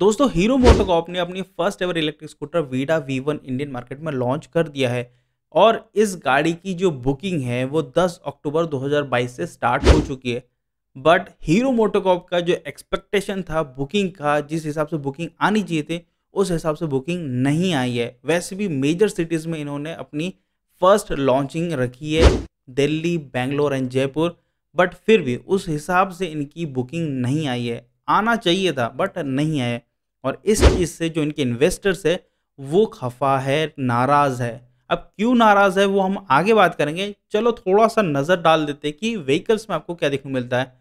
दोस्तों हीरो मोटोकॉप ने अपनी first ever electric scooter Vida V one Indian market में लॉन्च कर दिया है और इस गाड़ी की जो बुकिंग है वो 10 अक्टूबर 2022 से स्टार्ट हो चुकी है बट हीरो मोटोकॉप का जो एक्सपेक्टेशन था बुकिंग का जिस हिसाब से बुकिंग आनी चाहिए थी उस हिसाब से बुकिंग नहीं आई है वैसे भी मेजर सिटीज़ में इन्होंने अपनी फर्स्ट लॉन्चिंग रखी है दिल्ली बेंगलोर एंड जयपुर बट फिर भी उस हिसाब से इनकी बुकिंग नहीं आई है आना चाहिए था बट नहीं आया और इस चीज़ से जो इनके इन्वेस्टर्स है वो खफा है नाराज़ है अब क्यों नाराज़ है वो हम आगे बात करेंगे चलो थोड़ा सा नज़र डाल देते कि व्हीकल्स में आपको क्या देखने को मिलता है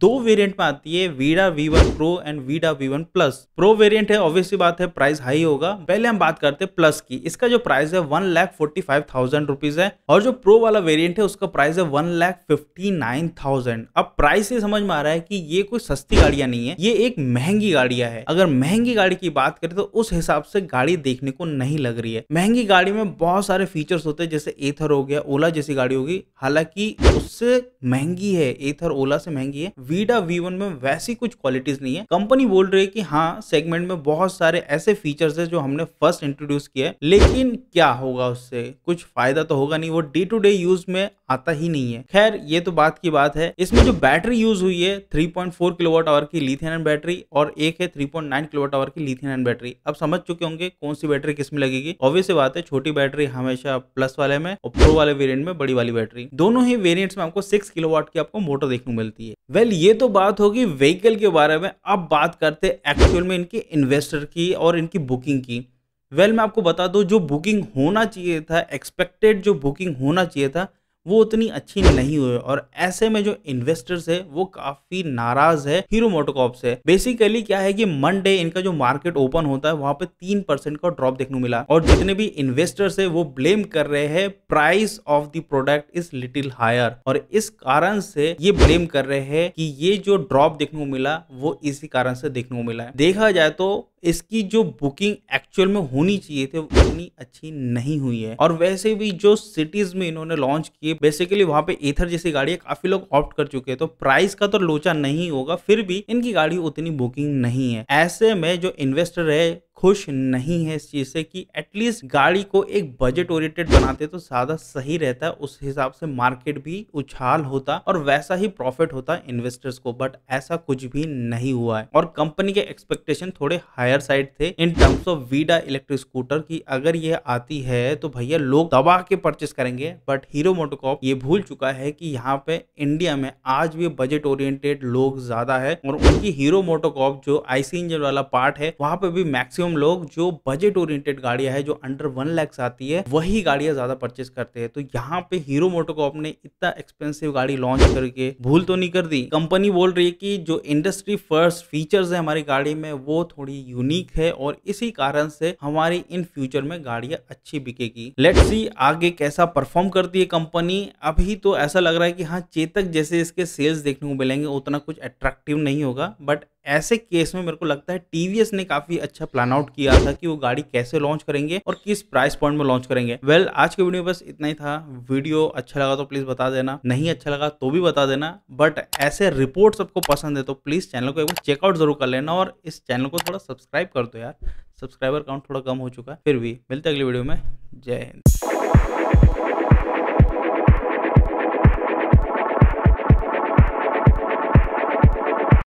दो वेरिएंट में आती है Vida V one pro and Vida V one plus pro variant है ऑब्वियसली बात है प्राइस हाई होगा पहले हम बात करते हैं प्लस की इसका जो प्राइस है one lakh forty five thousand rupees है और जो प्रो वाला वेरिएंट है उसका प्राइस है one lakh fifty nine thousand अब प्राइस ये समझ में आ रहा है कि ये कोई सस्ती गाड़ियां नहीं है ये एक महंगी गाड़िया है अगर महंगी गाड़ी की बात करें तो उस हिसाब से गाड़ी देखने को नहीं लग रही है महंगी गाड़ी में बहुत सारे फीचर्स होते हैं जैसे एथर हो गया ओला जैसी गाड़ी होगी हालांकि उससे महंगी है एथर ओला से महंगी है वीडा वी वन में वैसी कुछ क्वालिटीज नहीं है कंपनी बोल रही है कि हाँ सेगमेंट में बहुत सारे ऐसे फीचर्स है जो हमने फर्स्ट इंट्रोड्यूस किया है लेकिन क्या होगा उससे कुछ फायदा तो होगा नहीं वो डे टू डे यूज में आता ही नहीं है खैर ये तो बात की बात है इसमें जो बैटरी यूज हुई है 3.4 किलोवाट आवर की लिथियन बैटरी और एक है 3.9 किलोवाट आवर की लिथियन बैटरी अब समझ चुके होंगे कौन सी बैटरी किसमें लगेगी ऑब्वियस बात है छोटी बैटरी हमेशा प्लस वाले में और प्रो वाले वेरियंट में बड़ी वाली बैटरी दोनों ही वेरियंट में आपको सिक्स किलोवाट की आपको मोटर देखने को मिलती है वेल वेल ये तो बात होगी व्हीकल के बारे में अब बात करते एक्चुअल में इनके इन्वेस्टर की और इनकी बुकिंग की वेल well, मैं आपको बता दूं जो बुकिंग होना चाहिए था एक्सपेक्टेड जो बुकिंग होना चाहिए था वो उतनी अच्छी नहीं हुई और ऐसे में जो इन्वेस्टर्स है वो काफी नाराज है हीरो मोटोकॉप से बेसिकली क्या है कि मंडे इनका जो मार्केट ओपन होता है वहां पे तीन परसेंट का ड्रॉप देखने मिला और जितने भी इन्वेस्टर्स है वो ब्लेम कर रहे हैं price of the product is little higher और इस कारण से ये ब्लेम कर रहे हैं कि ये जो ड्रॉप देखने को मिला वो इसी कारण से देखने को मिला है देखा जाए तो इसकी जो बुकिंग एक्चुअल में होनी चाहिए थी उतनी अच्छी नहीं हुई है और वैसे भी जो सिटीज में इन्होंने लॉन्च किए बेसिकली वहां पे एथर जैसी गाड़ियां काफी लोग ऑप्ट कर चुके हैं तो प्राइस का तो लोचा नहीं होगा फिर भी इनकी गाड़ी उतनी बुकिंग नहीं है ऐसे में जो इन्वेस्टर है खुश नहीं है इस चीज़ से कि एटलीस्ट गाड़ी को एक बजट ओरिएंटेड बनाते तो ज़्यादा सही रहता है उस हिसाब से मार्केट भी उछाल होता और वैसा ही प्रॉफिट होता इन्वेस्टर्स को बट ऐसा कुछ भी नहीं हुआ है और कंपनी के एक्सपेक्टेशन थोड़े हायर साइड थे in terms of Vida electric scooter की अगर ये आती है तो भैया लोग दबा के परचेस करेंगे बट हीरो मोटोकॉप ये भूल चुका है कि यहाँ पे इंडिया में आज भी बजट ओरिएंटेड लोग ज्यादा है और उनकी हीरो मोटोकॉप जो आईसी इंजन वाला पार्ट है वहां पे भी मैक्सिमम मैक्सिमम लोग जो बजट ओरिएंटेड गाड़ियां है जो अंडर वन लैक्स आती है वही गाड़ियां ज्यादा परचेस करते हैं तो यहाँ पे हीरो मोटोकॉप ने इतना एक्सपेंसिव गाड़ी लॉन्च करके भूल तो नहीं कर दी कंपनी बोल रही है कि जो इंडस्ट्री फर्स्ट फीचर्स है हमारी गाड़ी में वो थोड़ी यूनिक है और इसी कारण से हमारी इन फ्यूचर में गाड़ियां अच्छी बिकेगी लेट सी आगे कैसा परफॉर्म करती है कंपनी अभी तो ऐसा लग रहा है कि हाँ चेतक जैसे इसके सेल्स देखने को मिलेंगे उतना कुछ अट्रैक्टिव नहीं होगा बट ऐसे केस में मेरे को लगता है टीवीएस ने काफी अच्छा प्लान आउट किया था कि वो गाड़ी कैसे लॉन्च करेंगे और किस प्राइस पॉइंट में लॉन्च करेंगे वेल well, आज के वीडियो बस इतना ही था वीडियो अच्छा लगा तो प्लीज बता देना नहीं अच्छा लगा तो भी बता देना बट ऐसे रिपोर्ट सबको पसंद है तो प्लीज चैनल को एक बार चेकआउट जरूर कर लेना और इस चैनल को थोड़ा सब्सक्राइब कर दो यार सब्सक्राइबर काउंट थोड़ा कम हो चुका है फिर भी मिलते अगले वीडियो में जय हिंद